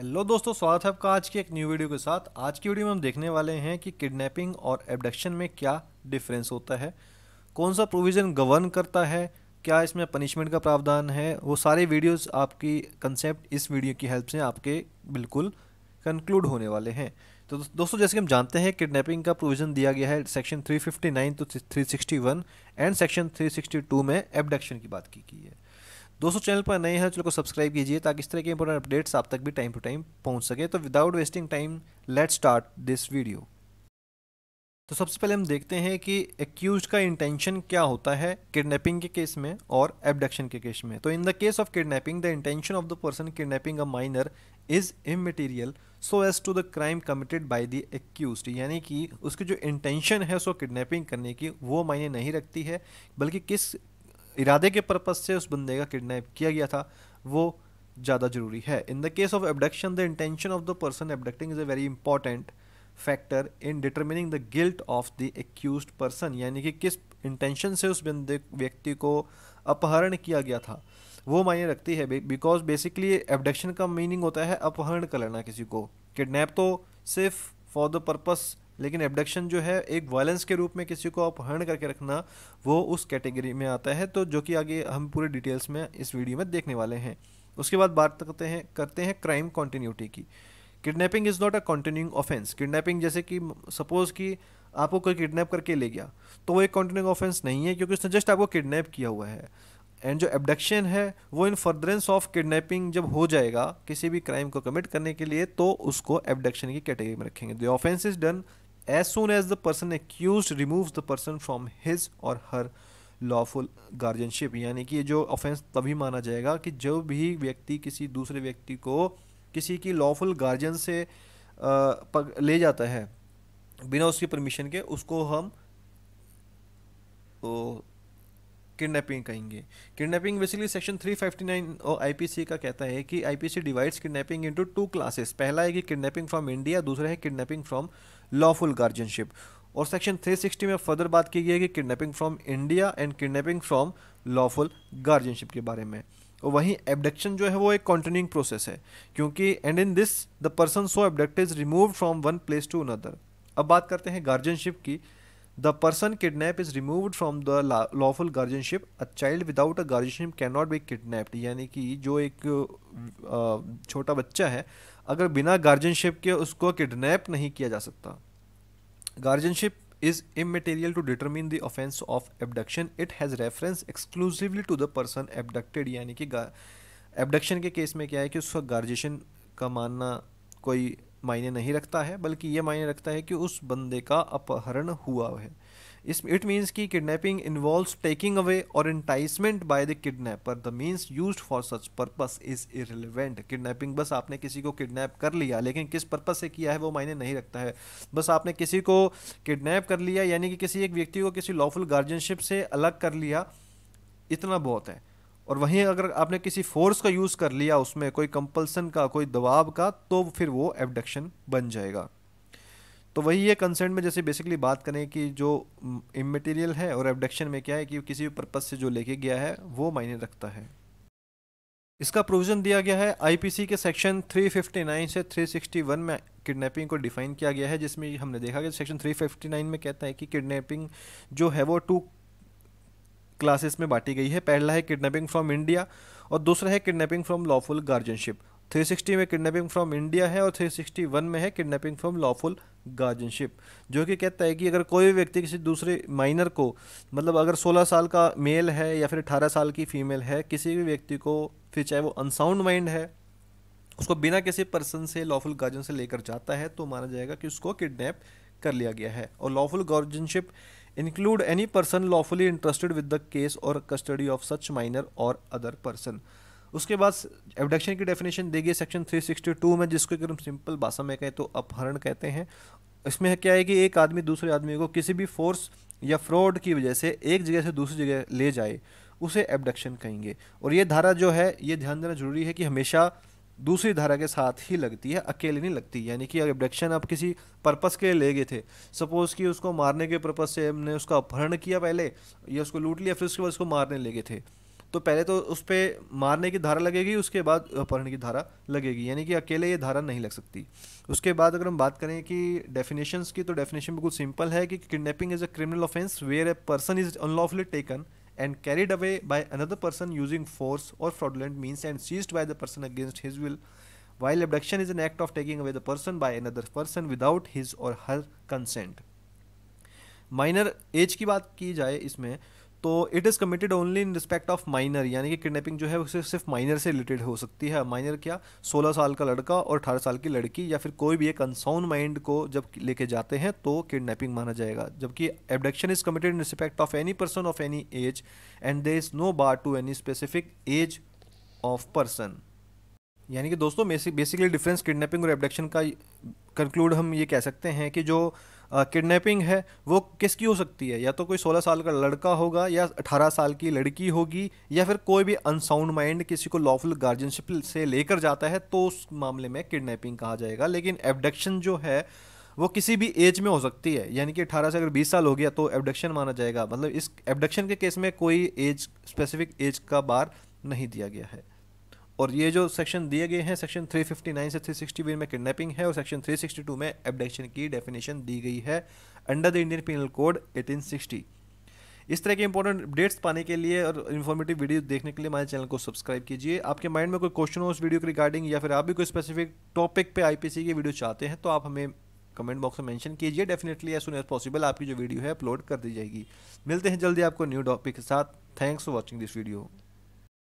hello दोस्तों स्वागत है आपका आज की एक न्यू वीडियो के साथ आज की वीडियो में हम देखने वाले हैं कि किडनैपिंग और एबडक्शन में क्या डिफरेंस होता है कौन सा प्रोविज़न गवर्न करता है क्या इसमें पनिशमेंट का प्रावधान है वो सारे वीडियोस आपकी कंसेप्ट इस वीडियो की हेल्प से आपके बिल्कुल कंक्लूड होने वाले हैं तो दोस्तों जैसे कि हम जानते हैं किडनेपिंग का प्रोविज़न दिया गया है section three two three and section three में एबडक्शन की बात की गई है दोस्तों चैनल पर नए हैं तो चैनल को सब्सक्राइब कीजिए ताकि इस तरह के इंपॉर्टेंट अपडेट्स आप तक भी टाइम टू टाइम पहुंच सके तो without wasting time let start this video तो सबसे पहले हम देखते हैं कि एक्यूज का इंटेंशन क्या होता है किडनैपिंग के केस में और एबडक्शन के केस में तो in the case of kidnapping the intention of the person kidnapping a minor is immaterial so as to the crime committed by the accused यानी कि उसकी जो इंटेंशन है उसको किडनैपिंग करने की वो मायने नहीं रखती है बल्कि किस इरादे के पर्पज़ से उस बंदे का किडनैप किया गया था वो ज़्यादा ज़रूरी है in the case of abduction the intention of the person abducting is a very important factor in determining the guilt of the accused person यानी कि किस इंटेंशन से उस बंदे व्यक्ति को अपहरण किया गया था वो मायने रखती है बिकॉज बेसिकली एबडक्शन का मीनिंग होता है अपहरण कर लेना किसी को किडनैप तो सिर्फ फॉर द पर्पज लेकिन एबडक्शन जो है एक वायलेंस के रूप में किसी को अपहरण करके रखना वो उस कैटेगरी में आता है तो जो कि आगे हम पूरे डिटेल्स में इस वीडियो में देखने वाले हैं उसके बाद बात करते हैं करते हैं क्राइम कॉन्टीन्यूटी की kidnapping is not a continuing offence kidnapping जैसे कि सपोज़ कि आपको कोई किडनैप करके ले गया तो वो एक कॉन्टीन्यूंग ऑफेंस नहीं है क्योंकि उसने जस्ट आपको किडनैप किया हुआ है एंड जो एबडक्शन है वो इन फर्दरेंस ऑफ किडनैपिंग जब हो जाएगा किसी भी क्राइम को कमिट करने के लिए तो उसको एबडक्शन की कैटेगरी में रखेंगे the offence is done as soon as the person accused remove the person from his or her lawful guardianship यानी कि ये जो ऑफेंस तभी माना जाएगा कि जो भी व्यक्ति किसी दूसरे व्यक्ति को किसी की लॉफुल गार्जियन से ले जाता है बिना उसकी परमिशन के उसको हम किडनैपिंग कहेंगे किडनैपिंग बेसिकली सेक्शन 359 और आईपीसी का कहता है कि IPC divides kidnapping into two classes पहला है कि किडनैपिंग फ्रॉम इंडिया दूसरा है किडनैपिंग फ्रॉम लॉफुल गार्जियनशिप और सेक्शन 360 में फर्दर बात की गई है कि kidnapping from India and kidnapping from lawful guardianship के बारे में और वहीं एबडक्शन जो है वो एक कॉन्टिन्यूंग प्रोसेस है क्योंकि and in this the person so abduct is remove from one place to another अब बात करते हैं गार्जियनशिप की the the person kidnapped is removed from lawful guardianship a child without a guardianship can not be kidnapped यानी कि जो एक छोटा बच्चा है अगर बिना गार्जियनशिप के उसको किडनैप नहीं किया जा सकता guardianship is immaterial to determine the offence of abduction it has reference exclusively to the person abducted यानी कि एबडक्शन के केस में क्या है कि उसका गार्जियन का मानना कोई मायने नहीं रखता है बल्कि ये मायने रखता है कि उस बंदे का अपहरण हुआ है इस इट मीन्स कि kidnapping involve taking away or enticement by the kidnapper the means use for such purpose is irrelevant kidnapping बस आपने किसी को किडनैप कर लिया लेकिन किस पर्पस से किया है वो मायने नहीं रखता है बस आपने किसी को किडनैप कर लिया यानी कि किसी एक व्यक्ति को किसी लॉफुल गार्जियनशिप से अलग कर लिया इतना बहुत है और वहीं अगर आपने किसी फोर्स का यूज़ कर लिया उसमें कोई कंपल्सन का कोई दबाव का तो फिर वो एबडक्शन बन जाएगा तो वही ये कंसर्न में जैसे बेसिकली बात करें कि जो इमेटीरियल है और एबडक्शन में क्या है कि किसी भी पर्पज़ से जो लेके गया है वो मायने रखता है इसका प्रोविज़न दिया गया है आईपीसी के सेक्शन 359 से 361 में किडनैपिंग को डिफाइन किया गया है जिसमें हमने देखा कि सेक्शन 359 में कहता है कि किडनैपिंग जो है वो टू क्लासेस में बांटी गई है पहला है किडनैपिंग फ्रॉम इंडिया और दूसरा है किडनैपिंग फ्रॉम लॉफुल गार्जियनशिप 360 में किडनैपिंग फ्रॉम इंडिया है और 361 में है किडनैपिंग फ्रॉम लॉफुल गार्जियनशिप जो कि कहता है कि अगर कोई भी व्यक्ति किसी दूसरे माइनर को मतलब अगर 16 साल का मेल है या फिर 18 साल की फीमेल है किसी भी व्यक्ति को फिर चाहे वो अनसाउंड माइंड है उसको बिना किसी पर्सन से लॉफुल गार्जियन से लेकर जाता है तो माना जाएगा कि उसको किडनैप कर लिया गया है और lawful guardianship include any person lawfully interested with the case or custody of such minor or other person उसके बाद एबडक्शन की डेफिनेशन देगी सेक्शन 362 में जिसको अगर हम सिंपल भाषा में कहें तो अपहरण कहते हैं इसमें है क्या है कि एक आदमी दूसरे आदमी को किसी भी फोर्स या फ्रॉड की वजह से एक जगह से दूसरी जगह ले जाए उसे एबडक्शन कहेंगे और ये धारा जो है ये ध्यान देना जरूरी है कि हमेशा दूसरी धारा के साथ ही लगती है अकेले नहीं लगती यानी कि एबडक्शन आप किसी पर्पस के ले गए थे सपोज़ कि उसको मारने के पर्पस से हमने उसका अपहरण किया पहले या उसको लूट लिया फिर उसके बाद उसको मारने ले गए थे तो पहले तो उस पर मारने की धारा लगेगी उसके बाद अपहरण की धारा लगेगी यानी कि अकेले ये धारा नहीं लग सकती उसके बाद अगर हम बात करें कि डेफिनेशंस की तो डेफिनेशन बिल्कुल सिंपल है कि kidnapping is a criminal offence where a person is unlawfully taken and carried away by another person using force or fraudulent means and seized by the person against his will while abduction is an act of taking away the person by another person without his or her consent minor age की बात की जाए इसमें तो it is committed only in respect of minor यानी कि kidnapping जो है उसे सिर्फ माइनर से रिलेटेड हो सकती है माइनर क्या 16 साल का लड़का और 18 साल की लड़की या फिर कोई भी एक अनसाउन माइंड को जब लेके जाते हैं तो किडनैपिंग माना जाएगा जबकि abduction is committed in respect of any person of any age and there is no bar to any specific age of person यानी कि दोस्तों बेसिकली डिफरेंस किडनैपिंग और एबडक्शन का कंक्लूड हम ये कह सकते हैं कि जो किडनैपिंग है वो किसकी हो सकती है या तो कोई 16 साल का लड़का होगा या 18 साल की लड़की होगी या फिर कोई भी अनसाउंड माइंड किसी को लॉफुल गार्जियनशिप से लेकर जाता है तो उस मामले में किडनैपिंग कहा जाएगा लेकिन एबडक्शन जो है वो किसी भी एज में हो सकती है यानी कि 18 से अगर 20 साल हो गया तो एबडक्शन माना जाएगा मतलब इस एबडक्शन के केस में कोई एज स्पेसिफिक एज का बार नहीं दिया गया है और ये जो सेक्शन दिए गए हैं सेक्शन 359 से 360 में किडनैपिंग है और सेक्शन 362 में एबडक्शन की डेफिनेशन दी गई है under the Indian penal code 1860 इस तरह के इंपॉर्टेंट अपडेट्स पाने के लिए और इन्फॉर्मेटिव वीडियो देखने के लिए हमारे चैनल को सब्सक्राइब कीजिए आपके माइंड में कोई क्वेश्चन हो उस वीडियो के रिगार्डिंग या फिर आप भी कोई स्पेसिफिक टॉपिक पे आई की वीडियो चाहते हैं तो आप हमें कमेंट बॉक्स में मैंशन कीजिए definitely as soon as possible आपकी जो वीडियो है अपलोड कर दी जाएगी मिलते हैं जल्दी आपको न्यू टॉपिक के साथ thanks for watching this video